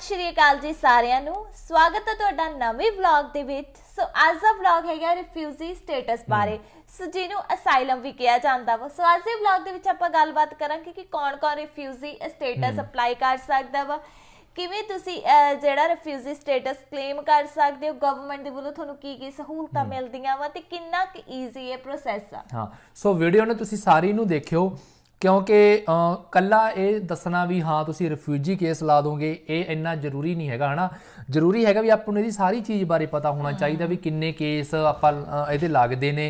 ਸਤਿ ਸ਼੍ਰੀ ਅਕਾਲ ਜੀ ਸਾਰਿਆਂ ਨੂੰ ਸਵਾਗਤ ਹੈ ਤੁਹਾਡਾ ਨਵੇਂ ਵਲੌਗ ਦੇ ਵਿੱਚ ਸੋ ਅੱਜ ਦਾ ਵਲੌਗ ਹੈਗਾ ਰਿਫਿਊਜੀ ਸਟੇਟਸ ਬਾਰੇ ਸੋ ਜਿਹਨੂੰ ਅਸਾਈਲਮ ਵੀ ਕਿਹਾ ਜਾਂਦਾ ਵਾ ਸੋ ਅੱਜ ਦੇ ਵਲੌਗ ਦੇ ਵਿੱਚ ਆਪਾਂ ਗੱਲਬਾਤ ਕਰਾਂਗੇ ਕਿ ਕੌਣ-ਕੌਣ ਰਿਫਿਊਜੀ ਸਟੇਟਸ ਅਪਲਾਈ ਕਰ ਸਕਦਾ ਵਾ ਕਿਵੇਂ ਤੁਸੀਂ ਜਿਹੜਾ ਰਿਫਿਊਜੀ ਸਟੇਟਸ ਕਲੇਮ ਕਰ ਸਕਦੇ ਹੋ ਗਵਰਨਮੈਂਟ ਦੇ ਵੱਲੋਂ ਤੁਹਾਨੂੰ ਕੀ ਕੀ ਸਹੂਲਤਾਂ ਮਿਲਦੀਆਂ ਵਾ ਤੇ ਕਿੰਨਾ ਕੁ ਈਜ਼ੀ ਹੈ ਪ੍ਰੋਸੈਸ ਆ ਹਾਂ ਸੋ ਵੀਡੀਓ ਨੇ ਤੁਸੀਂ ਸਾਰੀ ਨੂੰ ਦੇਖਿਓ ਕਿਉਂਕਿ ਕੱਲਾ ਇਹ ਦੱਸਣਾ ਵੀ ਹਾਂ ਤੁਸੀਂ ਰਿਫਿਊਜੀ ਕੇਸ ਲਾ ਦੋਗੇ ਇਹ ਇੰਨਾ ਜ਼ਰੂਰੀ ਨਹੀਂ ਹੈਗਾ ਹਨਾ ਜ਼ਰੂਰੀ ਹੈਗਾ ਵੀ ਆਪਾਂ ਨੂੰ ਇਹਦੀ ਸਾਰੀ ਚੀਜ਼ ਬਾਰੇ ਪਤਾ ਹੋਣਾ ਚਾਹੀਦਾ ਵੀ ਕਿੰਨੇ ਕੇਸ ਆਪਾਂ ਇਹਦੇ ਲੱਗਦੇ ਨੇ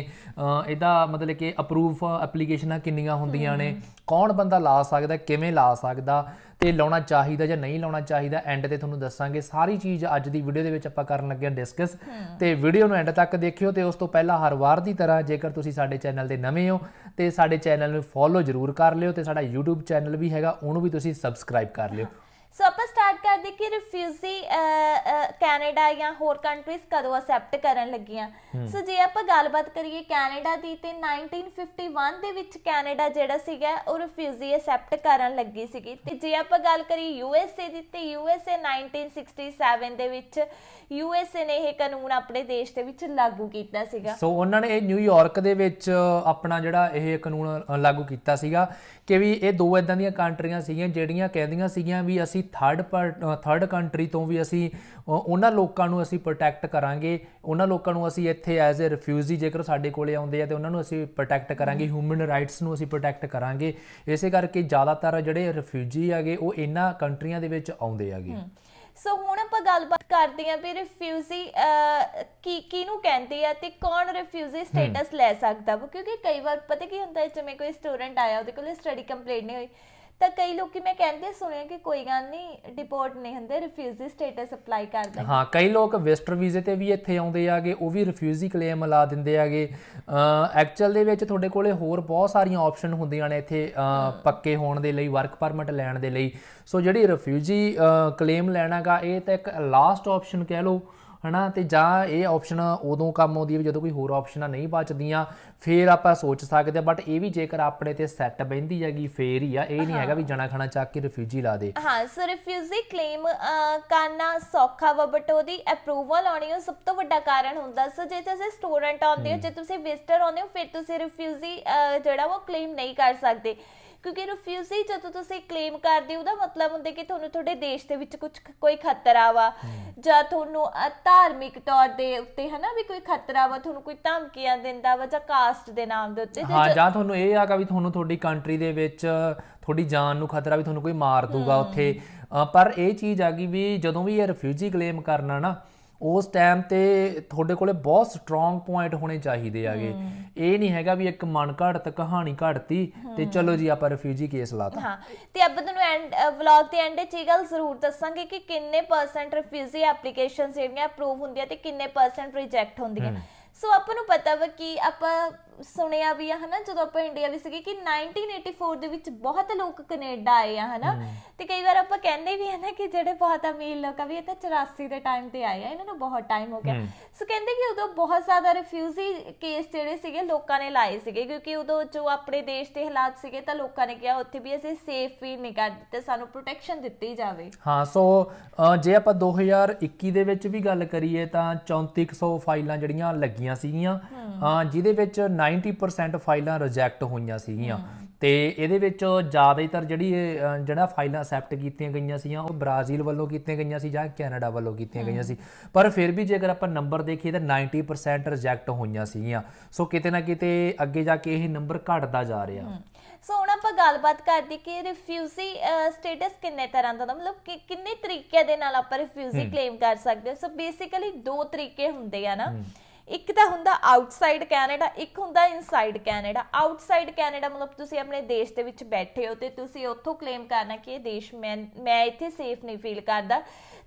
ਇਹਦਾ ਮਤਲਬ ਕਿ ਅਪਰੂਵ ਐਪਲੀਕੇਸ਼ਨਾਂ ਕਿੰਨੀਆਂ ਹੁੰਦੀਆਂ ਨੇ ਕੌਣ ਬੰਦਾ ਲਾ ਸਕਦਾ ਕਿਵੇਂ ਲਾ ਸਕਦਾ ਤੇ ਲਾਉਣਾ ਚਾਹੀਦਾ ਜਾਂ ਨਹੀਂ ਲਾਉਣਾ ਚਾਹੀਦਾ ਐਂਡ ਤੇ ਤੁਹਾਨੂੰ ਦੱਸਾਂਗੇ ਸਾਰੀ ਚੀਜ਼ ਅੱਜ ਦੀ ਵੀਡੀਓ ਦੇ ਵਿੱਚ ਆਪਾਂ ਕਰਨ ਲੱਗੇ ਹਾਂ ਡਿਸਕਸ ਤੇ ਵੀਡੀਓ ਨੂੰ ਐਂਡ ਤੱਕ ਦੇਖਿਓ ਤੇ ਉਸ ਤੋਂ ਪਹਿਲਾਂ ਹਰ ਵਾਰ ਦੀ ਤਰ੍ਹਾਂ ਜੇਕਰ ਤੁਸੀਂ ਸਾਡੇ ਚੈਨਲ ਦੇ ਨਵੇਂ ਹੋ ਤੇ ਸਾਡੇ ਚੈਨਲ ਨੂੰ ਫੋਲੋ ਜ਼ਰੂਰ ਕਰ ਲਿਓ ਤੇ ਸਾਡਾ YouTube ਚੈਨਲ ਵੀ ਹੈਗਾ ਉਹਨੂੰ ਵੀ ਤੁਸੀਂ ਸਬਸਕ੍ਰਾਈਬ ਕਰ ਲਿਓ ਸੋ ਆਪਾਂ ਸਟਾਰਟ ਕਰਦੇ ਕਿ ਰਿਫਿਊਜੀ ਕੈਨੇਡਾ ਜਾਂ ਹੋਰ ਕੰਟਰੀਜ਼ ਕਦੋਂ ਅਸੈਪਟ ਕਰਨ ਲੱਗੀਆਂ ਸੋ ਜੇ ਆਪਾਂ ਗੱਲਬਾਤ ਕਰੀਏ ਕੈਨੇਡਾ ਦੀ ਤੇ 1951 ਦੇ ਵਿੱਚ ਕੈਨੇਡਾ ਜਿਹੜਾ ਸੀਗਾ ਉਹ ਰਿਫਿਊਜੀ ਅਸੈਪਟ ਕਰਨ ਲੱਗੀ ਸੀਗੀ ਤੇ ਜੇ ਆਪਾਂ ਗੱਲ ਕਰੀਏ ਯੂਐਸਏ ਦੀ ਤੇ ਯੂਐਸਏ 1967 ਦੇ ਵਿੱਚ ਯੂਐਸਏ ਨੇ ਇਹ ਕਾਨੂੰਨ ਆਪਣੇ ਦੇਸ਼ ਦੇ ਵਿੱਚ ਲਾਗੂ ਕੀਤਾ ਸੀਗਾ ਸੋ ਉਹਨਾਂ ਨੇ ਇਹ ਨਿਊਯਾਰਕ ਦੇ ਵਿੱਚ ਆਪਣਾ ਜਿਹੜਾ ਇਹ ਕਾਨੂੰਨ ਲਾਗੂ ਕੀਤਾ ਸੀਗਾ ਕਿ ਵੀ ਇਹ ਦੋ ਇਦਾਂ ਦੀਆਂ ਕੰਟਰੀਆਂ ਸੀਗੀਆਂ ਜਿਹੜੀਆਂ ਕਹਿੰਦੀਆਂ ਸੀਗੀਆਂ ਵੀ ਅਸੀਂ ਥਰਡ ਥਰਡ ਕੰਟਰੀ ਤੋਂ ਵੀ ਅਸੀਂ ਉਹਨਾਂ ਲੋਕਾਂ ਨੂੰ ਅਸੀਂ ਪ੍ਰੋਟੈਕਟ ਕਰਾਂਗੇ ਉਹਨਾਂ ਲੋਕਾਂ ਨੂੰ ਅਸੀਂ ਇੱਥੇ ਐਜ਼ ਅ ਰਿਫਿਊਜੀ ਜੇਕਰ ਸਾਡੇ ਕੋਲੇ ਆਉਂਦੇ ਆ ਤੇ ਉਹਨਾਂ ਨੂੰ ਅਸੀਂ ਪ੍ਰੋਟੈਕਟ ਕਰਾਂਗੇ ਹਿਊਮਨ ਰਾਈਟਸ ਨੂੰ ਅਸੀਂ ਪ੍ਰੋਟੈਕਟ ਕਰਾਂਗੇ ਇਸੇ ਕਰਕੇ ਜ਼ਿਆਦਾਤਰ ਜਿਹੜੇ ਰਿਫਿਊਜੀ ਆਗੇ ਉਹ ਇਹਨਾਂ ਕੰਟਰੀਆਂ ਦੇ ਵਿੱਚ ਆਉਂਦੇ ਆਗੇ ਸੋ ਹੁਣ ਆਪਾਂ ਗੱਲਬਾਤ ਕਰਦੇ ਆਂ ਵੀ ਰਿਫਿਊਜੀ ਕੀ ਕਿਹਨੂੰ ਕਹਿੰਦੇ ਆ ਤੇ ਕੌਣ ਰਿਫਿਊਜੀ ਸਟੇਟਸ ਲੈ ਸਕਦਾ ਕਿਉਂਕਿ ਕਈ ਵਾਰ ਪਤਾ ਕੀ ਹੁੰਦਾ ਜਿਵੇਂ ਕੋਈ ਸਟੂਡੈਂਟ ਆਇਆ ਉਹਦੇ ਕੋਲੇ ਸਟੱਡੀ ਕੰਪਲੀਟ ਨਹੀਂ ਹੋਈ ਤਾਂ ਕਈ ਲੋਕੀ ਮੈਂ ਕਹਿੰਦੇ ਸੁਣਿਆ ਕਿ ਕੋਈ ਗੱਲ ਨਹੀਂ ਡਿਪੋਰਟ ਨਹੀਂ ਹੁੰਦੇ ਰਿਫਿਊਜੀ ਸਟੇਟਸ ਅਪਲਾਈ ਕਰਦੇ ਹਾਂ ਕਈ ਲੋਕ ਵਿਜ਼ਟਰ ਵੀਜ਼ੇ ਤੇ ਵੀ ਇੱਥੇ ਆਉਂਦੇ ਆਗੇ ਉਹ ਵੀ ਰਿਫਿਊਜੀ ਕਲੇਮ ਲਾ ਦਿੰਦੇ ਆਗੇ ਐਕਚੁਅਲ ਦੇ ਵਿੱਚ ਤੁਹਾਡੇ ਕੋਲੇ ਹੋਰ ਬਹੁਤ ਸਾਰੀਆਂ ਆਪਸ਼ਨ ਹੁੰਦੀਆਂ ਨੇ ਇੱਥੇ ਪੱਕੇ ਹੋਣ ਦੇ ਲਈ ਵਰਕ ਪਰਮਿਟ ਲੈਣ ਦੇ ਲਈ ਸੋ ਜਿਹੜੀ ਰਿਫਿਊਜੀ ਕਲੇਮ ਲੈਣਾਗਾ ਇਹ ਤਾਂ ਇੱਕ ਲਾਸਟ ਆਪਸ਼ਨ ਕਹਿ ਲਓ ਹਨਾ ਤੇ ਜਾਂ ਇਹ ਆਪਸ਼ਨ ਉਦੋਂ ਕੰਮ ਆਉਂਦੀ ਹੈ ਜਦੋਂ ਕੋਈ ਹੋਰ ਆਪਸ਼ਨਾਂ ਨਹੀਂ ਬਚਦੀਆਂ ਫੇਰ ਆਪਾਂ ਸੋਚ ਸਕਦੇ ਆ ਬਟ ਇਹ ਵੀ ਜੇਕਰ ਆਪਣੇ ਤੇ ਸੈੱਟ ਬੈਂਦੀ ਹੈਗੀ ਫੇਰ ਹੀ ਆ ਇਹ ਨਹੀਂ ਹੈਗਾ ਵੀ ਜਣਾ ਖਣਾ ਚੱਕ ਕੇ ਰਿਫਿਊਜੀ ਲਾ ਦੇ ਹਾਂ ਸੋ ਰਿਫਿਊਜੀ ਕਲੇਮ ਕਾਨਾ ਸੌਖਾ ਵਾ ਬਟ ਉਹਦੀ ਅਪਰੂਵਲ ਆਉਣੀ ਉਹ ਸਭ ਤੋਂ ਵੱਡਾ ਕਾਰਨ ਹੁੰਦਾ ਸੋ ਜੇ ਤੁਸੀਂ ਸਟੂਡੈਂਟ ਆਉਂਦੇ ਹੋ ਜੇ ਤੁਸੀਂ ਵਿਜ਼ਟਰ ਆਉਂਦੇ ਹੋ ਫਿਰ ਤੁਸੀਂ ਰਿਫਿਊਜੀ ਜਿਹੜਾ ਉਹ ਕਲੇਮ ਨਹੀਂ ਕਰ ਸਕਦੇ ਕਿਉਂਕਿ ਰਿਫਿਊਜੀ ਜਦੋਂ ਤੁਸੀਂ ਕਲੇਮ ਕਰਦੇ ਉਹਦਾ ਮਤਲਬ ਹੁੰਦਾ ਕਿ ਤੁਹਾਨੂੰ ਤੁਹਾਡੇ ਦੇਸ਼ ਦੇ ਵਿੱਚ ਕੁਝ ਕੋਈ ਖਤਰਾ ਵਾ ਜਾਂ ਤੁਹਾਨੂੰ ਧਾਰਮਿਕ ਤੌਰ ਦੇ ਉੱਤੇ ਹਨਾ ਵੀ ਕੋਈ ਖਤਰਾ ਵਾ ਤੁਹਾਨੂੰ ਕੋਈ ਧਮਕੀਆਂ ਦਿੰਦਾ ਵਾ ਜਾਂ ਕਾਸਟ ਦੇ ਨਾਮ ਦੇ ਉੱਤੇ ਹਾਂ ਜਾਂ ਤੁਹਾਨੂੰ ਇਹ ਆਗਾ ਵੀ ਤੁਹਾਨੂੰ ਤੁਹਾਡੀ ਕੰਟਰੀ ਦੇ ਵਿੱਚ ਤੁਹਾਡੀ ਜਾਨ ਨੂੰ ਖਤਰਾ ਵੀ ਤੁਹਾਨੂੰ ਕੋਈ ਮਾਰ ਦੂਗਾ ਉੱਥੇ ਪਰ ਇਹ ਚੀਜ਼ ਆ ਗਈ ਵੀ ਜਦੋਂ ਵੀ ਇਹ ਰਿਫਿਊਜੀ ਕਲੇਮ ਕਰਨਾ ਨਾ ਉਸ ਟਾਈਮ ਤੇ ਤੁਹਾਡੇ ਕੋਲੇ ਬਹੁਤ ਸਟਰੋਂਗ ਪੁਆਇੰਟ ਹੋਣੇ ਚਾਹੀਦੇ ਆਗੇ ਇਹ ਨਹੀਂ ਹੈਗਾ ਵੀ ਇੱਕ ਮਨ ਘੜਤ ਕਹਾਣੀ ਘੜਤੀ ਤੇ ਚਲੋ ਜੀ ਆਪਾਂ ਰਿਫਿਊਜੀ ਕੇਸ ਲਾਤਾ ਹਾਂ ਤੇ ਅੱਬ ਤੁਹਾਨੂੰ ਐਂਡ ਵਲੌਗ ਦੇ ਐਂਡ ਤੇ ਇਹ ਗੱਲ ਜ਼ਰੂਰ ਦੱਸਾਂਗੇ ਕਿ ਕਿੰਨੇ ਪਰਸੈਂਟ ਰਿਫਿਊਜੀ ਐਪਲੀਕੇਸ਼ਨਸ ਜਿਹੜੀਆਂ ਅਪਰੂਵ ਹੁੰਦੀਆਂ ਤੇ ਕਿੰਨੇ ਪਰਸੈਂਟ ਰਿਜੈਕਟ ਹੁੰਦੀਆਂ ਸੋ ਆਪਾਂ ਨੂੰ ਪਤਾ ਵਾ ਕਿ ਆਪਾਂ ਸੁਣਿਆ ਵੀ ਆ ਹਨਾ ਜਦੋਂ ਆਪਾਂ ਇੰਡੀਆ ਵੀ ਸੀਗੇ ਕਿ 1984 ਦੇ ਵਿੱਚ ਬਹੁਤ ਲੋਕ ਕੈਨੇਡਾ ਆਏ ਆ ਹਨਾ ਤੇ ਕਈ ਵਾਰ ਆਪਾਂ ਕਹਿੰਦੇ ਵੀ ਆ ਨਾ ਕਿ ਜਿਹੜੇ ਬਹੁਤ ਅਮੀਰ ਲੋਕ ਆ ਵੀ ਇਹ ਤਾਂ 84 ਦੇ ਟਾਈਮ ਤੇ ਆਏ ਆ ਇਹਨਾਂ ਨੂੰ ਬਹੁਤ ਟਾਈਮ ਹੋ ਗਿਆ ਸੋ ਕਹਿੰਦੇ ਕਿ ਉਦੋਂ ਬਹੁਤ ਜ਼ਿਆਦਾ ਰਿਫਿਊਜੀ ਕੇਸ ਜਿਹੜੇ ਸੀਗੇ ਲੋਕਾਂ ਨੇ ਲਾਏ ਸੀਗੇ ਕਿਉਂਕਿ ਉਦੋਂ ਜੋ ਆਪਣੇ ਦੇਸ਼ ਦੇ ਹਾਲਾਤ ਸੀਗੇ ਤਾਂ ਲੋਕਾਂ ਨੇ ਕਿਹਾ ਉੱਥੇ ਵੀ ਅਸੀਂ ਸੇਫ ਵੀ ਨਹੀਂ ਕਰ ਦਿੱਤੇ ਸਾਨੂੰ ਪ੍ਰੋਟੈਕਸ਼ਨ ਦਿੱਤੀ ਜਾਵੇ ਹਾਂ ਸੋ ਜੇ ਆਪਾਂ 2021 ਦੇ ਵਿੱਚ ਵੀ ਗੱਲ ਕਰੀਏ ਤਾਂ 3400 ਫਾਈਲਾਂ ਜਿਹੜੀਆਂ ਲੱਗ ਲੱਗੀਆਂ ਸੀਗੀਆਂ ਜਿਹਦੇ ਵਿੱਚ 90% ਫਾਈਲਾਂ ਰਿਜੈਕਟ ਹੋਈਆਂ ਸੀਗੀਆਂ ਤੇ ਇਹਦੇ ਵਿੱਚ ਜ਼ਿਆਦਾਤਰ ਜਿਹੜੀ ਜਿਹੜਾ ਫਾਈਲਾਂ ਅਸੈਪਟ ਕੀਤੀਆਂ ਗਈਆਂ ਸੀਆਂ ਉਹ ਬ੍ਰਾਜ਼ੀਲ ਵੱਲੋਂ ਕੀਤੀਆਂ ਗਈਆਂ ਸੀ ਜਾਂ ਕੈਨੇਡਾ ਵੱਲੋਂ ਕੀਤੀਆਂ ਗਈਆਂ ਸੀ ਪਰ ਫਿਰ ਵੀ ਜੇਕਰ ਆਪਾਂ ਨੰਬਰ ਦੇਖੀਏ ਤਾਂ 90% ਰਿਜੈਕਟ ਹੋਈਆਂ ਸੀਗੀਆਂ ਸੋ ਕਿਤੇ ਨਾ ਕਿਤੇ ਅੱਗੇ ਜਾ ਕੇ ਇਹ ਨੰਬਰ ਘਟਦਾ ਜਾ ਰਿਹਾ ਸੋ ਹੁਣ ਆਪਾਂ ਗੱਲਬਾਤ ਕਰਦੇ ਕਿ ਰਿਫਿਊਜੀ ਸਟੇਟਸ ਕਿੰਨੇ ਤਰ੍ਹਾਂ ਦਾ ਮਤਲਬ ਕਿ ਕਿੰਨੇ ਤਰੀਕੇ ਦੇ ਨਾਲ ਆਪਾਂ ਰਿਫਿਊਜੀ ਕਲੇਮ ਕਰ ਸਕਦੇ ਸੋ ਬੇਸਿਕਲੀ ਦੋ ਤਰੀਕੇ ਹੁੰਦੇ ਆ ਨਾ ਇੱਕ ਤਾਂ ਹੁੰਦਾ ਆਊਟਸਾਈਡ ਕੈਨੇਡਾ ਇੱਕ ਹੁੰਦਾ ਇਨਸਾਈਡ ਕੈਨੇਡਾ ਆਊਟਸਾਈਡ ਕੈਨੇਡਾ ਮਤਲਬ ਤੁਸੀਂ ਆਪਣੇ ਦੇਸ਼ ਦੇ ਵਿੱਚ ਬੈਠੇ ਹੋ ਤੇ ਤੁਸੀਂ ਉੱਥੋਂ ਕਲੇਮ ਕਰਨਾ ਕਿ ਇਹ ਦੇਸ਼ ਮੈਂ ਮੈਂ ਇੱਥੇ ਸੇਫ ਨਹੀਂ ਫੀਲ ਕਰਦਾ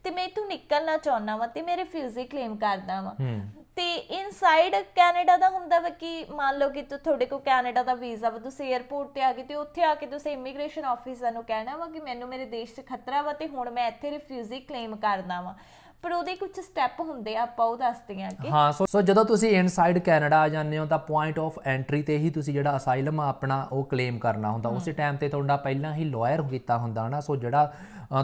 ਤੇ ਮੈਂ ਇਥੋਂ ਨਿਕਲਣਾ ਚਾਹੁੰਦਾ ਵਾਂ ਤੇ ਮੈਂ ਰਿਫਿਊਜੀ ਕਲੇਮ ਕਰਦਾ ਵਾਂ ਤੇ ਇਨਸਾਈਡ ਕੈਨੇਡਾ ਦਾ ਹੁੰਦਾ ਵਾ ਕਿ ਮੰਨ ਲਓ ਕਿ ਤੁਹਾਡੇ ਕੋਲ ਕੈਨੇਡਾ ਦਾ ਵੀਜ਼ਾ ਵਾ ਤੁਸੀਂ 에ਅਰਪੋਰਟ ਤੇ ਆ ਗਏ ਤੇ ਉੱਥੇ ਆ ਕੇ ਤੁਸੀਂ ਇਮੀਗ੍ਰੇਸ਼ਨ ਆਫੀਸਰ ਨੂੰ ਕਹਿਣਾ ਵਾ ਕਿ ਮੈਨੂੰ ਮੇਰੇ ਦੇਸ਼ 'ਚ ਖਤਰਾ ਵਾ ਤੇ ਹੁਣ ਮੈਂ ਇੱਥੇ ਰਿਫਿਊਜੀ ਕਲੇਮ ਕਰਦਾ ਵਾਂ ਪਰ ਉਹਦੇ ਕੁਝ ਸਟੈਪ ਹੁੰਦੇ ਆ ਆਪਾਂ ਉਹ ਦੱਸਦੇ ਆ ਕਿ ਹਾਂ ਸੋ ਜਦੋਂ ਤੁਸੀਂ ਇਨਸਾਈਡ ਕੈਨੇਡਾ ਆ ਜਾਂਦੇ ਹੋ ਤਾਂ ਪੁਆਇੰਟ ਆਫ ਐਂਟਰੀ ਤੇ ਹੀ ਤੁਸੀਂ ਜਿਹੜਾ ਅਸਾਈਲਮ ਆਪਣਾ ਉਹ ਕਲੇਮ ਕਰਨਾ ਹੁੰਦਾ ਉਸੇ ਟਾਈਮ ਤੇ ਤੁਹਾਡਾ ਪਹਿਲਾਂ ਹੀ ਲਾਇਰ ਕੀਤਾ ਹੁੰਦਾ ਹਨਾ ਸੋ ਜਿਹੜਾ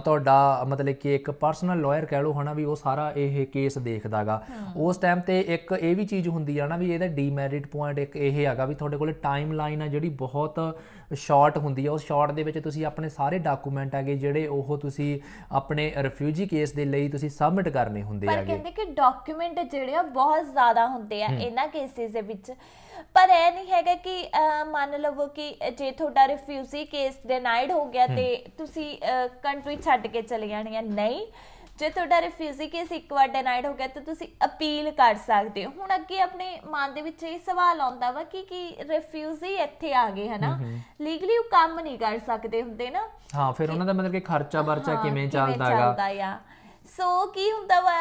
ਤੁਹਾਡਾ ਮਤਲਬ ਕਿ ਇੱਕ ਪਰਸਨਲ ਲਾਇਰ ਕਹਿ ਲਓ ਹਨਾ ਵੀ ਉਹ ਸਾਰਾ ਇਹ ਕੇਸ ਦੇਖਦਾਗਾ ਉਸ ਟਾਈਮ ਤੇ ਇੱਕ ਇਹ ਵੀ ਚੀਜ਼ ਹੁੰਦੀ ਆ ਨਾ ਵੀ ਇਹਦਾ ਡੀਮੈਰਿਟ ਪੁਆਇੰਟ ਇੱਕ ਇਹ ਹੈਗਾ ਵੀ ਤੁਹਾਡੇ ਕੋਲ ਟਾਈਮ ਲਾਈਨ ਆ ਜਿਹੜੀ ਬਹੁਤ ਸ਼ਾਰਟ ਹੁੰਦੀ ਆ ਉਸ ਸ਼ਾਰਟ ਦੇ ਵਿੱਚ ਤੁਸੀਂ ਆਪਣੇ ਸਾਰੇ ਡਾਕੂਮੈਂਟ ਆਗੇ ਜਿਹੜੇ ਉਹ ਤੁਸੀਂ ਆਪਣੇ ਰਿਫਿਊਜੀ ਕੇਸ ਦੇ ਲਈ ਤੁਸੀਂ ਸਬਮਿਟ ਡਾਕੂਮੈਂਟ ਕਰਨੇ ਹੁੰਦੇ ਆ ਪਰ ਕਹਿੰਦੇ ਕਿ ਡਾਕੂਮੈਂਟ ਜਿਹੜੇ ਆ ਬਹੁਤ ਜ਼ਿਆਦਾ ਹੁੰਦੇ ਆ ਇਹਨਾਂ ਕੇਸਿਸ ਦੇ ਵਿੱਚ ਪਰ ਇਹ ਨਹੀਂ ਹੈਗਾ ਕਿ ਮੰਨ ਲਵੋ ਕਿ ਜੇ ਤੁਹਾਡਾ ਰਿਫਿਊਜੀ ਕੇਸ ਡਿਨਾਈਡ ਹੋ ਗਿਆ ਤੇ ਤੁਸੀਂ ਕੰਟਰੀ ਛੱਡ ਕੇ ਚਲੇ ਜਾਣੀ ਆ ਨਹੀਂ ਜੇ ਤੁਹਾਡਾ ਰਿਫਿਊਜੀ ਕੇਸ ਇੱਕ ਵਾਰ ਡਿਨਾਈਡ ਹੋ ਗਿਆ ਤਾਂ ਤੁਸੀਂ ਅਪੀਲ ਕਰ ਸਕਦੇ ਹੋ ਹੁਣ ਅੱਗੇ ਆਪਣੇ ਮਨ ਦੇ ਵਿੱਚ ਇਹ ਸਵਾਲ ਆਉਂਦਾ ਵਾ ਕਿ ਕੀ ਰਿਫਿਊਜੀ ਇੱਥੇ ਆ ਗਏ ਹਨਾ ਲੀਗਲੀ ਉਹ ਕੰਮ ਨਹੀਂ ਕਰ ਸਕਦੇ ਹੁੰਦੇ ਨਾ ਹਾਂ ਫਿਰ ਉਹਨਾਂ ਦਾ ਮਤਲਬ ਕਿ ਖਰਚਾ ਵਰਚਾ ਕਿਵੇਂ ਚੱਲਦਾ ਆ ਸੋ ਕੀ ਹੁੰਦਾ ਵਾ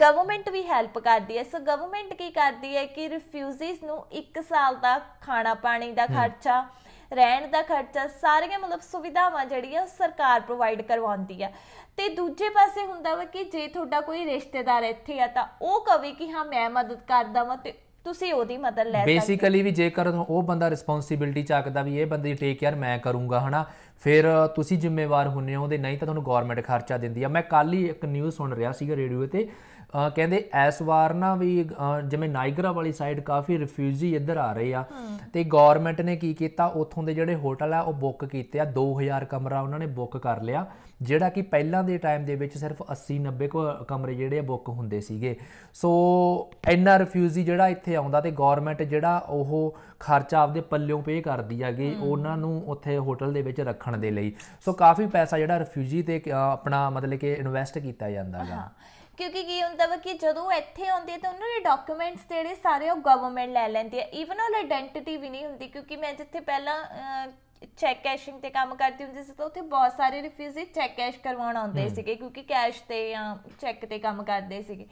ਗਵਰਨਮੈਂਟ ਵੀ ਹੈਲਪ ਕਰਦੀ ਹੈ ਸੋ ਗਵਰਨਮੈਂਟ ਕੀ ਕਰਦੀ ਹੈ ਕਿ ਰਿਫਿਊਜੀਸ ਨੂੰ 1 ਸਾਲ ਦਾ ਖਾਣਾ ਪਾਣੀ ਦਾ ਖਰਚਾ ਰਹਿਣ ਦਾ ਖਰਚਾ ਸਾਰੀਆਂ ਮਤਲਬ ਸੁਵਿਧਾਵਾਂ ਜਿਹੜੀਆਂ ਸਰਕਾਰ ਪ੍ਰੋਵਾਈਡ ਕਰਵਾਉਂਦੀ ਹੈ ਤੇ ਦੂਜੇ ਪਾਸੇ ਹੁੰਦਾ ਵਾ ਕਿ ਜੇ ਤੁਹਾਡਾ ਕੋਈ ਰਿਸ਼ਤੇਦਾਰ ਇੱਥੇ ਆ ਤਾਂ ਉਹ ਕਵੇ ਕਿ ਹਾਂ ਮੈਂ ਮਦਦ ਕਰਦਾ ਵਾਂ ਤੇ ਤੁਸੀਂ ਉਹਦੀ ਮਦਦ ਲੈ ਸਕਦੇ ਬੇਸਿਕਲੀ ਵੀ ਜੇਕਰ ਉਹ ਬੰਦਾ ਰਿਸਪੌਂਸਿਬਿਲਟੀ ਚੱਕਦਾ ਵੀ ਇਹ ਬੰਦੇ ਦੀ ਟੇਕ ਕੇਅਰ ਮੈਂ ਕਰੂੰਗਾ ਹਨਾ ਫਿਰ ਤੁਸੀਂ ਜ਼ਿੰਮੇਵਾਰ ਹੁੰਨੇ ਹੋ ਉਹਦੇ ਨਹੀਂ ਤਾਂ ਤੁਹਾਨੂੰ ਗਵਰਨਮੈਂਟ ਖਰਚਾ ਦਿੰਦੀ ਆ ਮੈਂ ਕੱਲ ਹੀ ਇੱਕ ਨਿਊਜ਼ ਸੁਣ ਰਿਹਾ ਸੀਗਾ ਰੇਡੀਓ ਤੇ ਕਹਿੰਦੇ ਇਸ ਵਾਰ ਨਾ ਵੀ ਜਿਵੇਂ ਨਾਈਗਰਾ ਵਾਲੀ ਸਾਈਡ ਕਾਫੀ ਰਿਫਿਊਜੀ ਇੱਧਰ ਆ ਰਹੇ ਆ ਤੇ ਗਵਰਨਮੈਂਟ ਨੇ ਕੀ ਕੀਤਾ ਉੱਥੋਂ ਦੇ ਜਿਹੜੇ ਹੋਟਲ ਆ ਉਹ ਬੁੱਕ ਕੀਤੇ ਆ 2000 ਕਮਰਾ ਉਹਨਾਂ ਨੇ ਬੁੱਕ ਕਰ ਲਿਆ ਜਿਹੜਾ ਕਿ ਪਹਿਲਾਂ ਦੇ ਟਾਈਮ ਦੇ ਵਿੱਚ ਸਿਰਫ 80 90 ਕਮਰੇ ਜਿਹੜੇ ਆ ਬੁੱਕ ਹੁੰਦੇ ਸੀਗੇ ਸੋ ਇੰਨਾ ਰਿਫਿਊਜੀ ਜਿਹੜਾ ਇੱਥੇ ਆਉਂਦਾ ਤੇ ਗਵਰਨਮੈਂਟ ਜਿਹੜਾ ਉਹ ਖਰਚਾ ਆਪਦੇ ਪੱਲਿਓਂ ਪੇ ਕਰਦੀ ਆਗੇ ਉਹਨਾਂ ਨੂੰ ਉੱਥੇ ਹੋਟਲ ਦੇ ਵਿੱਚ ਰੱਖਣ ਦੇ ਲਈ ਸੋ ਕਾਫੀ ਪੈਸਾ ਜਿਹੜਾ ਰਿਫਿਊਜੀ ਤੇ ਆਪਣਾ ਮਤਲਬ ਕਿ ਇਨਵੈਸਟ ਕੀਤਾ ਜਾਂਦਾ ਹੈ ਕਿਉਂਕਿ ਕੀ ਹੁੰਦਾ ਵਾ ਕਿ ਜਦੋਂ ਇੱਥੇ ਆਉਂਦੇ ਤਾਂ ਉਹਨਾਂ ਦੇ ਡਾਕੂਮੈਂਟਸ ਜਿਹੜੇ ਸਾਰੇ ਉਹ ਗਵਰਨਮੈਂਟ ਲੈ ਲੈਂਦੀ ਹੈ ਈਵਨ ਉਹ ਆਇਡੈਂਟੀਟੀ ਵੀ ਨਹੀਂ ਹੁੰਦੀ ਕਿਉਂਕਿ ਮੈਂ ਜਿੱਥੇ ਪਹਿਲਾਂ ਚੈੱਕ ਕੈਸ਼ਿੰਗ ਤੇ ਕੰਮ ਕਰਦੀ ਹੁੰਦੀ ਸੀ ਤਾਂ ਉੱਥੇ ਬਹੁਤ ਸਾਰੇ ਰਿਫਿਊਜੀ ਚੈੱਕ ਕੈਸ਼ ਕਰਵਾਉਣ ਆਉਂਦੇ ਸੀਗੇ ਕਿਉਂਕਿ ਕੈਸ਼ ਤੇ ਜਾਂ ਚੈੱਕ ਤੇ ਕੰਮ ਕਰਦੇ ਸੀਗੇ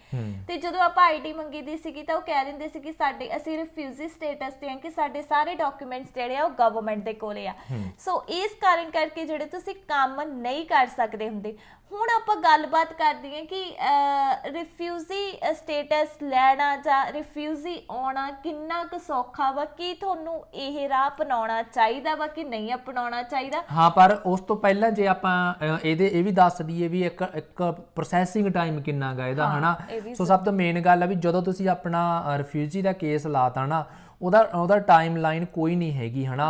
ਤੇ ਜਦੋਂ ਆਪਾਂ ਆਈਡੀ ਮੰਗੀਦੀ ਸੀਗੀ ਤਾਂ ਉਹ ਕਹਿ ਦਿੰਦੇ ਸੀ ਕਿ ਸਾਡੇ ਅਸੀਂ ਰਿਫਿਊਜੀ ਸਟੇਟਸ ਤੇ ਹਾਂ ਕਿ ਸਾਡੇ ਸਾਰੇ ਡਾਕੂਮੈਂਟਸ ਜਿਹੜੇ ਆ ਉਹ ਗਵਰਨਮੈਂਟ ਦੇ ਕੋਲੇ ਆ ਸੋ ਇਸ ਕਾਰਨ ਕਰਕੇ ਜਿਹੜੇ ਤੁਸੀਂ ਕੰਮ ਨਹੀਂ ਕਰ ਸਕਦੇ ਹੁੰਦੇ ਹੁਣ ਆਪਾਂ ਗੱਲਬਾਤ ਕਰਦੇ ਹਾਂ ਕਿ ਰਿਫਿਊਜੀ ਸਟੇਟਸ ਲੈਣਾ ਜਾਂ ਰਿਫਿਊਜੀ ਆਉਣਾ ਕਿੰਨਾ ਕੁ ਸੌਖਾ ਵਾ ਕੀ ਤੁਹਾਨੂੰ ਇਹ ਰਾਹ ਅਪਣਾਉਣਾ ਚਾਹੀਦਾ ਵਾ ਕਿ ਨਹੀਂ ਅਪਣਾਉਣਾ ਚਾਹੀਦਾ ਹਾਂ ਪਰ ਉਸ ਤੋਂ ਪਹਿਲਾਂ ਜੇ ਆਪਾਂ ਇਹਦੇ ਇਹ ਵੀ ਦੱਸ ਦਈਏ ਵੀ ਇੱਕ ਇੱਕ ਪ੍ਰੋਸੈਸਿੰਗ ਟਾਈਮ ਕਿੰਨਾ ਗਾ ਇਹਦਾ ਹਨਾ ਸੋ ਸਭ ਤੋਂ ਮੇਨ ਗੱਲ ਆ ਵੀ ਜਦੋਂ ਤੁਸੀਂ ਆਪਣਾ ਰਿਫਿਊਜੀ ਦਾ ਕੇਸ ਲਾਤਾ ਨਾ ਉਹਦਾ ਉਹਦਾ ਟਾਈਮ ਲਾਈਨ ਕੋਈ ਨਹੀਂ ਹੈਗੀ ਹਨਾ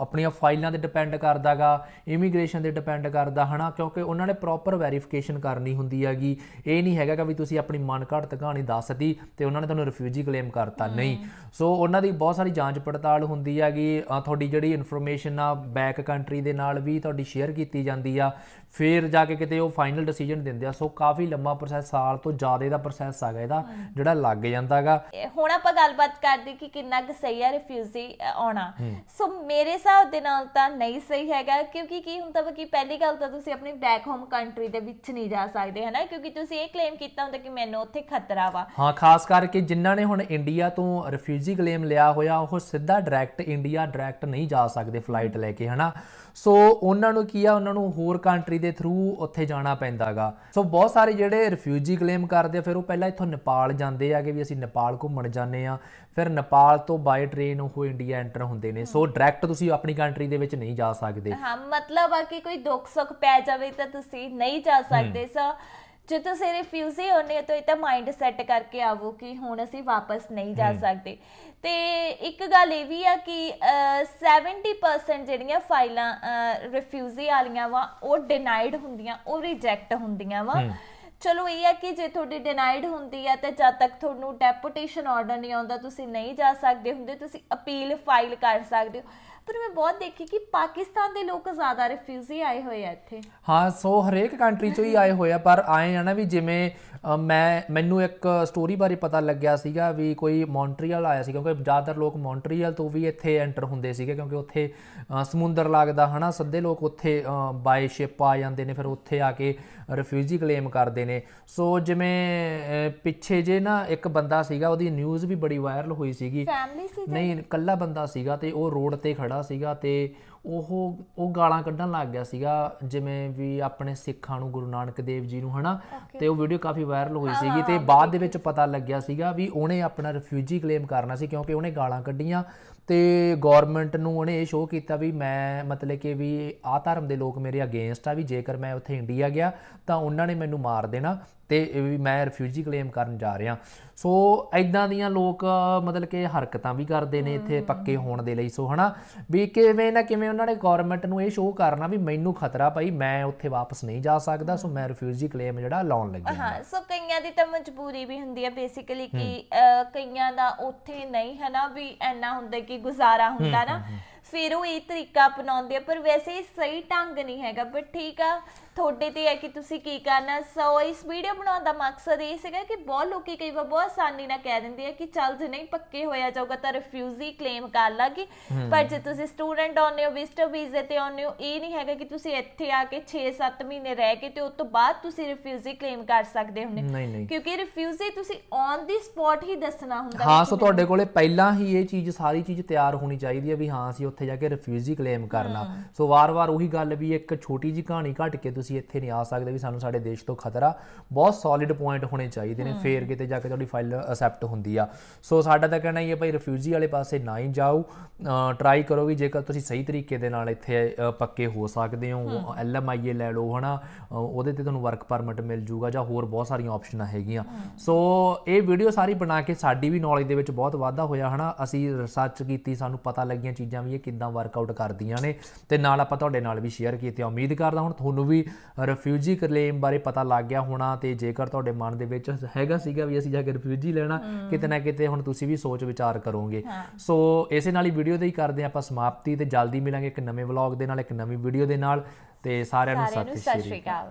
ਆਪਣੀਆਂ ਫਾਈਲਾਂ ਤੇ ਡਿਪੈਂਡ ਕਰਦਾਗਾ ਇਮੀਗ੍ਰੇਸ਼ਨ ਤੇ ਡਿਪੈਂਡ ਕਰਦਾ ਹਨਾ ਕਿਉਂਕਿ ਉਹਨਾਂ ਨੇ ਪ੍ਰੋਪਰ ਵੈਰੀਫਿਕੇਸ਼ਨ ਕਰਨੀ ਹੁੰਦੀ ਹੈਗੀ ਇਹ ਨਹੀਂ ਹੈਗਾ ਕਿ ਵੀ ਤੁਸੀਂ ਆਪਣੀ ਮਨਘੜਤ ਕਹਾਣੀ ਦੱਸਦੀ ਤੇ ਉਹਨਾਂ ਨੇ ਤੁਹਾਨੂੰ ਰਿਫਿਊਜੀ ਕਲੇਮ ਕਰਤਾ ਨਹੀਂ ਸੋ ਉਹਨਾਂ ਦੀ ਬਹੁਤ ਸਾਰੀ ਜਾਂਚ ਪੜਤਾਲ ਹੁੰਦੀ ਹੈਗੀ ਤੁਹਾਡੀ ਜਿਹੜੀ ਇਨਫੋਰਮੇਸ਼ਨ ਆ ਬੈਕ ਕੰਟਰੀ ਦੇ ਨਾਲ ਵੀ ਤੁਹਾਡੀ ਸ਼ੇਅਰ ਕੀਤੀ ਜਾਂਦੀ ਆ ਫੇਰ ਜਾ ਕੇ ਕਿਤੇ ਉਹ ਫਾਈਨਲ ਡਿਸੀਜਨ ਦਿੰਦੇ ਆ ਸੋ ਕਾਫੀ ਲੰਮਾ ਪ੍ਰੋਸੈਸ ਸਾਲ ਤੋਂ ਜ਼ਿਆਦਾ ਦਾ ਪ੍ਰੋਸੈਸ ਹੈਗਾ ਇਹਦਾ ਜਿਹੜਾ ਲੱਗ ਜਾਂਦਾਗਾ ਹੁਣ ਆਪਾਂ ਗੱਲਬਾਤ ਕਰਦੇ ਕਿ ਕਿੰਨਾ ਕੁ ਸਹੀ ਹੈ ਰਿਫਿਊਜੀ ਆਉਣਾ ਸੋ ਮੇਰੇ ਹਿਸਾਬ ਦੇ ਨਾਲ ਤਾਂ ਨਹੀਂ ਸਹੀ ਹੈਗਾ ਕਿਉਂਕਿ ਕੀ ਹੁੰਦਾ ਵਾ ਕਿ ਪਹਿਲੀ ਗੱਲ ਤਾਂ ਤੁਸੀਂ ਆਪਣੀ ਬੈਕ ਹੋਮ ਕੰਟਰੀ ਦੇ ਵਿੱਚ ਨਹੀਂ ਜਾ ਸਕਦੇ ਹਨਾ ਕਿਉਂਕਿ ਤੁਸੀਂ ਇਹ ਕਲੇਮ ਕੀਤਾ ਹੁੰਦਾ ਕਿ ਮੈਨੂੰ ਉੱਥੇ ਖਤਰਾ ਵਾ ਹਾਂ ਖਾਸ ਕਰਕੇ ਜਿਨ੍ਹਾਂ ਨੇ ਹੁਣ ਇੰਡੀਆ ਤੋਂ ਰਿਫਿਊਜੀ ਕਲੇਮ ਲਿਆ ਹੋਇਆ ਉਹ ਸਿੱਧਾ ਡਾਇਰੈਕਟ ਇੰਡੀਆ ਡਾਇਰੈਕਟ ਨਹੀਂ ਜਾ ਸਕਦੇ ਫਲਾਈਟ ਲੈ ਕੇ ਹਨਾ ਸੋ ਉਹਨਾਂ ਨੂੰ ਕੀ ਆ ਉਹਨਾਂ ਨੂੰ ਹੋਰ ਕੰਟਰੀ ਦੇ ਥਰੂ ਉੱਥੇ ਜਾਣਾ ਪੈਂਦਾਗਾ ਸੋ ਬਹੁਤ ਸਾਰੇ ਜਿਹੜੇ ਰਿਫਿਊਜੀ ਕਲੇਮ ਕਰਦੇ ਆ ਫਿਰ ਉਹ ਪਹਿਲਾਂ ਇੱਥੋਂ ਨੇਪਾਲ ਜਾਂਦੇ ਆ ਕਿ ਵੀ ਅਸੀਂ ਨੇਪਾਲ ਘੁੰਮਣ ਜਾਂਦੇ ਆ ਫਿਰ ਨੇਪਾਲ ਤੋਂ ਬਾਈ ਟ੍ਰੇਨ ਉਹ ਇੰਡੀਆ ਐਂਟਰ ਹੁੰਦੇ ਨੇ ਸੋ ਡਾਇਰੈਕਟ ਤੁਸੀਂ ਆਪਣੀ ਕੰਟਰੀ ਦੇ ਵਿੱਚ ਨਹੀਂ ਜਾ ਸਕਦੇ ਹਾਂ ਮਤਲਬ ਆ ਕਿ ਕੋਈ ਦੁੱਖ ਸੁੱਖ ਪੈ ਜਾਵੇ ਤਾਂ ਤੁਸੀਂ ਨਹੀਂ ਜਾ ਸਕਦੇ ਸੋ ਜੇ ਤੁਸੀਂ ਹੀ ਹੋਨੇ ਤਾਂ ਇਹ ਤਾਂ ਮਾਈਂਡ ਸੈੱਟ ਕਰਕੇ ਆਵੋ ਕਿ ਹੁਣ ਅਸੀਂ ਵਾਪਸ ਨਹੀਂ ਜਾ ਸਕਦੇ ਤੇ ਇੱਕ ਗੱਲ ਇਹ ਵੀ ਆ ਕਿ 70% ਜਿਹੜੀਆਂ ਫਾਈਲਾਂ ਰਿਫਿਊਜ਼ੀ ਵਾਲੀਆਂ ਵਾ ਉਹ ਡਿਨਾਈਡ ਹੁੰਦੀਆਂ ਉਹ ਰਿਜੈਕਟ ਹੁੰਦੀਆਂ ਵਾ ਚਲੋ ਇਹ ਆ ਕਿ ਜੇ ਤੁਹਾਡੀ ਡਿਨਾਈਡ ਹੁੰਦੀ ਆ ਤੇ ਜਦ ਤੱਕ ਤੁਹਾਨੂੰ ਡੈਪੂਟੇਸ਼ਨ ਆਰਡਰ ਨਹੀਂ ਆਉਂਦਾ ਤੁਸੀਂ ਨਹੀਂ ਜਾ ਸਕਦੇ ਹੁੰਦੇ ਤੁਸੀਂ ਅਪੀਲ ਫਾਈਲ ਕਰ ਸਕਦੇ ਹੋ ਪਰ ਮੈਂ ਬਹੁਤ ਦੇਖੀ ਕਿ ਪਾਕਿਸਤਾਨ ਦੇ ਲੋਕ ਜ਼ਿਆਦਾ ਰਿਫਿਊਜੀ ਆਏ ਹੋਏ ਆ ਇੱਥੇ ਹਾਂ ਸੋ ਹਰੇਕ ਕੰਟਰੀ ਚੋਂ ਹੀ ਆਏ ਹੋਏ ਆ ਪਰ ਆਏ ਆ ਨਾ ਵੀ ਜਿਵੇਂ ਮੈਂ ਮੈਨੂੰ ਇੱਕ ਸਟੋਰੀ ਬਾਰੇ ਪਤਾ ਲੱਗਿਆ ਸੀਗਾ ਵੀ ਕੋਈ ਮੌਂਟਰੀਅਲ ਆਇਆ ਸੀ ਕਿਉਂਕਿ ਜ਼ਿਆਦਾਤਰ ਲੋਕ ਮੌਂਟਰੀਅਲ ਤੋਂ ਵੀ ਇੱਥੇ ਐਂਟਰ ਹੁੰਦੇ ਸੀਗੇ ਕਿਉਂਕਿ ਉੱਥੇ ਸਮੁੰਦਰ ਲੱਗਦਾ ਹਨਾ ਸੱਦੇ ਲੋਕ ਉੱਥੇ ਬਾਈ ਸ਼ਿਪ ਆ ਜਾਂਦੇ ਨੇ ਫਿਰ ਉੱਥੇ ਆ ਕੇ ਰਿਫਿਊਜੀ ਕਲੇਮ ਕਰਦੇ ਨੇ ਸੋ ਜਿਵੇਂ ਪਿੱਛੇ ਜੇ ਨਾ ਇੱਕ ਬੰਦਾ ਸੀਗਾ ਉਹਦੀ ਨਿਊਜ਼ ਵੀ ਬੜੀ ਵਾਇਰਲ ਹੋਈ ਸੀਗੀ ਫੈਮਿਲੀ ਸੀ ਨਹੀਂ ਇਕੱਲਾ ਬੰਦਾ ਸੀਗਾ ਤੇ ਉਹ ਰੋਡ ਤੇ ਖੜਾ ਜਿਹੜਾ ਸੀਗਾ ਤੇ ਉਹ ਉਹ ਗਾਲਾਂ ਕੱਢਣ ਲੱਗ ਗਿਆ ਸੀਗਾ ਜਿਵੇਂ ਵੀ ਆਪਣੇ ਸਿੱਖਾਂ ਨੂੰ ਗੁਰੂ ਨਾਨਕ ਦੇਵ ਜੀ ਨੂੰ ਹਨਾ ਤੇ ਉਹ ਵੀਡੀਓ ਕਾਫੀ ਵਾਇਰਲ ਹੋਈ ਸੀਗੀ ਤੇ ਬਾਅਦ ਦੇ ਵਿੱਚ ਪਤਾ ਲੱਗਿਆ ਸੀਗਾ ਵੀ ਉਹਨੇ ਆਪਣਾ ਰਿਫਿਊਜੀ ਕਲੇਮ ਕਰਨਾ ਸੀ ਕਿਉਂਕਿ ਉਹਨੇ ਗਾਲਾਂ ਕੱਢੀਆਂ ਤੇ ਗਵਰਨਮੈਂਟ ਨੂੰ ਉਹਨੇ ਇਹ ਸ਼ੋਅ ਕੀਤਾ ਵੀ ਮੈਂ ਮਤਲਬ ਕਿ ਵੀ ਆ ਧਰਮ ਦੇ ਲੋਕ ਮੇਰੇ ਅਗੇਂਸਟ ਆ ਵੀ ਜੇਕਰ ਮੈਂ ਉੱਥੇ ਇੰਡੀਆ ਗਿਆ ਤਾਂ ਉਹਨਾਂ ਨੇ ਮੈਨੂੰ ਮਾਰ ਦੇਣਾ ਤੇ ਵੀ ਮੈਂ ਰਿਫਿਊਜੀ ਕਲੇਮ ਕਰਨ ਜਾ ਰਿਹਾ ਸੋ ਐਦਾਂ ਦੀਆਂ ਲੋਕ ਮਤਲਬ ਕਿ ਹਰਕਤਾਂ ਵੀ ਕਰਦੇ ਨੇ ਇੱਥੇ ਪੱਕੇ ਹੋਣ ਦੇ ਲਈ ਸੋ ਹਨਾ ਵੀ ਕਿਵੇਂ ਨਾ ਕਿਵੇਂ ਉਹਨਾਂ ਨੇ ਗਵਰਨਮੈਂਟ ਨੂੰ ਇਹ ਸ਼ੋਅ ਕਰਨਾ ਵੀ ਮੈਨੂੰ ਖਤਰਾ ਭਾਈ ਮੈਂ ਉੱਥੇ ਵਾਪਸ ਨਹੀਂ ਜਾ ਸਕਦਾ ਸੋ ਮੈਂ ਰਿਫਿਊਜੀ ਕਲੇਮ ਜਿਹੜਾ ਲਾਉਣ ਲੱਗਿਆ ਹਾਂ ਸੋ ਕਈਆਂ ਦੀ ਤਾਂ ਮਜਬੂਰੀ ਵੀ ਹੁੰਦੀ ਹੈ ਬੇਸਿਕਲੀ ਕਿ ਕਈਆਂ ਦਾ ਉੱਥੇ ਨਹੀਂ ਹੈ ਨਾ ਵੀ ਐਨਾ ਹੁੰਦਾ ਕਿ ਗੁਜ਼ਾਰਾ ਹੁੰਦਾ ਨਾ ਫਿਰ ਉਹ ਇਹ ਤਰੀਕਾ ਅਪਣਾਉਂਦੇ ਆ ਪਰ ਵੈਸੇ ਇਹ ਸਹੀ ਢੰਗ ਨਹੀਂ ਹੈਗਾ ਬਟ ਠੀਕ ਆ ਤੁਹਾਡੇ ਤੇ ਹੈ ਕਿ ਤੁਸੀਂ ਕੀ ਕਰਨਾ ਸੋ ਇਸ ਵੀਡੀਓ ਬਣਾਉਣ ਦਾ ਮਕਸਦ ਇਹ ਸੀਗਾ ਕਿ ਬਹੁਤ ਲੋਕੀ ਕਈ ਵਾਰ ਬਹੁਤ ਆਸਾਨੀ ਨਾਲ ਕਹਿ ਦਿੰਦੇ ਆ ਕਿ ਚੱਲ ਜੇ ਨਹੀਂ ਪੱਕੇ ਹੋਇਆ ਜਾਊਗਾ ਤਾਂ ਰਿਫਿਊਜੀ ਕਲੇਮ ਕਰ ਲਾਗੀ ਪਰ ਜੇ ਤੁਸੀਂ ਸਟੂਡੈਂਟ ਆਉਨੇ ਹੋ ਵਿਜ਼ਟਰ ਵੀਜ਼ੇ ਤੇ ਆਉਨੇ ਹੋ ਇਹ ਨਹੀਂ ਹੈਗਾ ਕਿ ਤੁਸੀਂ ਇੱਥੇ ਆ ਕੇ 6-7 ਮਹੀਨੇ ਰਹਿ ਕੇ ਤੇ ਉਸ ਤੋਂ ਬਾਅਦ ਤੁਸੀਂ ਰਿਫਿਊਜੀ ਕਲੇਮ ਕਰ ਸਕਦੇ ਹੋ ਕਿਉਂਕਿ ਰਿਫਿਊਜੀ ਤੁਸੀਂ ਔਨ ਦੀ ਸਪੌਟ ਹੀ ਦੱਸਣਾ ਹੁੰਦਾ ਹਾਂ ਸੋ ਤੁਹਾਡੇ ਕੋਲੇ ਪਹਿਲਾਂ ਹੀ ਇਹ ਚੀਜ਼ ਸਾਰੀ ਚੀਜ਼ ਤਿਆਰ ਹੋਣੀ ਚਾਹੀਦੀ ਹੈ ਵੀ ਹਾਂ ਅਸੀਂ ਉੱਥੇ ਜਾ ਕੇ ਰਿਫਿਊਜੀ ਕਲੇਮ ਕਰਨਾ ਸੋ ਵਾਰ-ਵਾਰ ਉਹੀ ਗੱਲ ਵੀ ਇੱਕ ਛੋਟੀ ਜੀ ਕਹਾਣੀ ਘਟ ਕੇ ਤੁਸੀਂ ਇੱਥੇ ਨਹੀਂ ਆ ਸਕਦੇ ਵੀ ਸਾਨੂੰ ਸਾਡੇ ਦੇਸ਼ ਤੋਂ ਖਤਰਾ ਬਹੁਤ ਸੋਲਿਡ ਪੁਆਇੰਟ ਹੋਣੇ ਚਾਹੀਦੇ ਨੇ ਫੇਰ ਕਿਤੇ ਜਾ ਕੇ ਤੁਹਾਡੀ ਫਾਈਲ ਅਸੈਪਟ ਹੁੰਦੀ ਆ ਸੋ ਸਾਡਾ ਤਾਂ ਕਹਿਣਾ ਇਹ ਹੈ ਭਾਈ ਰਿਫਿਊਜੀ ਵਾਲੇ ਪਾਸੇ ਨਾ ਹੀ ਜਾਓ ਟਰਾਈ ਕਰੋ ਵੀ ਜੇਕਰ ਤੁਸੀਂ ਸਹੀ ਤਰੀਕੇ ਦੇ ਨਾਲ ਇੱਥੇ ਪੱਕੇ ਹੋ ਸਕਦੇ ਹੋ ਐਲਐਮਆਈਏ ਲੈ ਲਓ ਹਨਾ ਉਹਦੇ ਤੇ ਤੁਹਾਨੂੰ ਵਰਕ ਪਰਮਿਟ ਮਿਲ ਜੂਗਾ ਜਾਂ ਹੋਰ ਬਹੁਤ ਸਾਰੀਆਂ ਆਪਸ਼ਨਾਂ ਹੈਗੀਆਂ ਸੋ ਇਹ ਵੀਡੀਓ ਸਾਰੀ ਬਣਾ ਕੇ ਸਾਡੀ ਵੀ ਨੌਲੇਜ ਦੇ ਵਿੱਚ ਬਹੁਤ ਵਾਧਾ ਹੋਇਆ ਹਨਾ ਅਸੀਂ ਰਿਸਰਚ ਕੀਤੀ ਸਾਨੂੰ ਪਤਾ ਲੱਗੀਆਂ ਚੀਜ਼ਾਂ ਵੀ ਕਿੱਦਾਂ ਵਰਕਆਊਟ ਕਰਦੀਆਂ ਨੇ ਤੇ ਨਾਲ ਆਪਾਂ ਤੁਹਾਡੇ ਨਾਲ ਵੀ ਸ਼ੇਅਰ ਕੀਤੇ ਆ ਉਮੀਦ ਕਰਦਾ ਹੁਣ ਤੁਹਾਨੂੰ ਵੀ ਰਿਫਿਊਜੀ ਕਲੇਮ ਬਾਰੇ ਪਤਾ ਲੱਗ ਗਿਆ ਹੋਣਾ ਤੇ ਜੇਕਰ ਤੁਹਾਡੇ ਮਨ ਦੇ ਵਿੱਚ ਹੈਗਾ ਸੀਗਾ ਵੀ ਅਸੀਂ ਜਾ ਕੇ ਰਿਫਿਊਜੀ ਲੈਣਾ ਕਿਤੇ ਨਾ ਕਿਤੇ ਹੁਣ ਤੁਸੀਂ ਵੀ ਸੋਚ ਵਿਚਾਰ ਕਰੋਗੇ ਸੋ ਇਸੇ ਨਾਲ ਹੀ ਵੀਡੀਓ ਦੇ ਹੀ ਕਰਦੇ ਆਪਾਂ ਸਮਾਪਤੀ ਤੇ ਜਲਦੀ ਮਿਲਾਂਗੇ ਇੱਕ ਨਵੇਂ ਵਲੌਗ ਦੇ ਨਾਲ ਇੱਕ ਨਵੀਂ ਵੀਡੀਓ ਦੇ ਨਾਲ ਤੇ ਸਾਰਿਆਂ ਨੂੰ ਸਤਿ ਸ਼੍ਰੀ ਅਕਾਲ